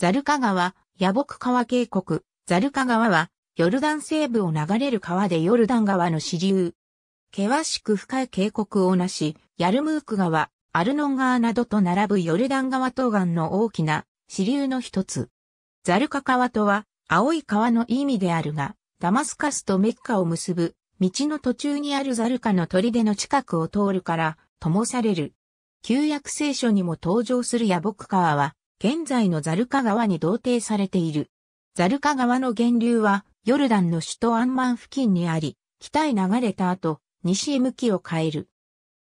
ザルカ川、野木川渓谷、ザルカ川は、ヨルダン西部を流れる川でヨルダン川の支流。険しく深い渓谷をなし、ヤルムーク川、アルノン川などと並ぶヨルダン川東岸の大きな支流の一つ。ザルカ川とは、青い川の意味であるが、ダマスカスとメッカを結ぶ、道の途中にあるザルカの砦の近くを通るから、ともされる。旧約聖書にも登場する野木川は、現在のザルカ川に同定されている。ザルカ川の源流は、ヨルダンの首都アンマン付近にあり、北へ流れた後、西へ向きを変える。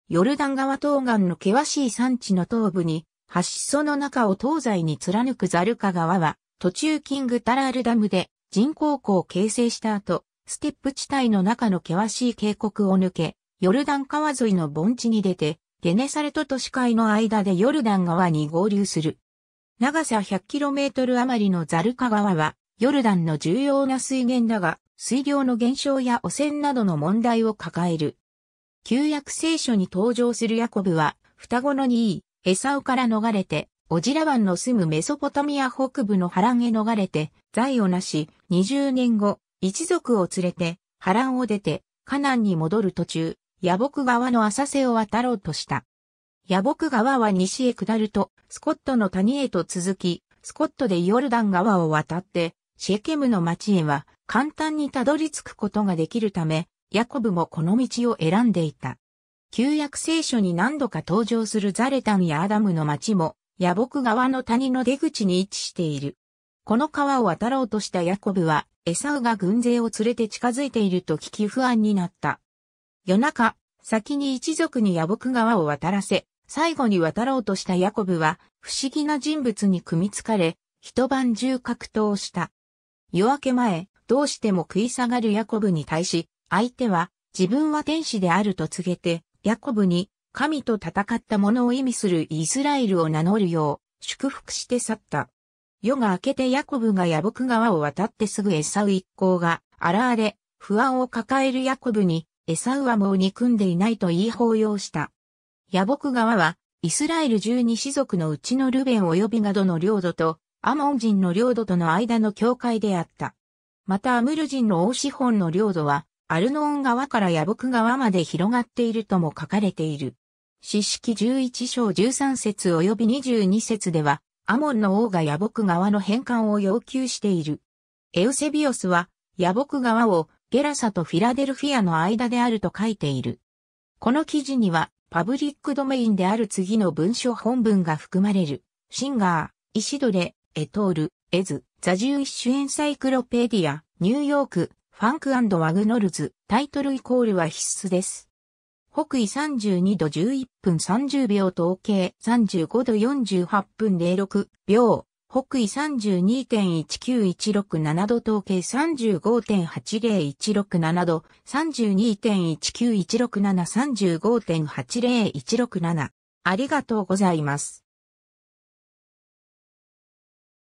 ヨルダン川東岸の険しい山地の東部に、橋裾の中を東西に貫くザルカ川は、途中キングタラールダムで人工湖を形成した後、ステップ地帯の中の険しい渓谷を抜け、ヨルダン川沿いの盆地に出て、ゲネサレと都市会の間でヨルダン川に合流する。長さ 100km 余りのザルカ川は、ヨルダンの重要な水源だが、水量の減少や汚染などの問題を抱える。旧約聖書に登場するヤコブは、双子の2位、エサウから逃れて、オジラ湾の住むメソポタミア北部の波乱へ逃れて、財をなし、20年後、一族を連れて、波乱を出て、カナンに戻る途中、野木川の浅瀬を渡ろうとした。野木川は西へ下ると、スコットの谷へと続き、スコットでヨルダン川を渡って、シェケムの町へは簡単にたどり着くことができるため、ヤコブもこの道を選んでいた。旧約聖書に何度か登場するザレタンやアダムの町も、野木川の谷の出口に位置している。この川を渡ろうとしたヤコブは、エサウが軍勢を連れて近づいていると聞き不安になった。夜中、先に一族に野木川を渡らせ、最後に渡ろうとしたヤコブは、不思議な人物に組みつかれ、一晩中格闘した。夜明け前、どうしても食い下がるヤコブに対し、相手は、自分は天使であると告げて、ヤコブに、神と戦った者を意味するイスラエルを名乗るよう、祝福して去った。夜が明けてヤコブが野木川を渡ってすぐエサウ一行が現れ、不安を抱えるヤコブに、エサウはもう憎んでいないと言い抱擁した。ヤボク川は、イスラエル十二氏族のうちのルベン及びガドの領土と、アモン人の領土との間の境界であった。またアムル人の王資本の領土は、アルノーン川からヤボク川まで広がっているとも書かれている。詩式11章13節及び22節では、アモンの王がヤボク川の返還を要求している。エウセビオスは、ヤボク川をゲラサとフィラデルフィアの間であると書いている。この記事には、パブリックドメインである次の文書本文が含まれる、シンガー、イシドレ、エトール、エズ、ザジューイッシュエンサイクロペディア、ニューヨーク、ファンクワグノルズ、タイトルイコールは必須です。北緯32度11分30秒統計35度48分06秒、北緯32.19167度統計35.80167度32.1916735.80167ありがとうございます。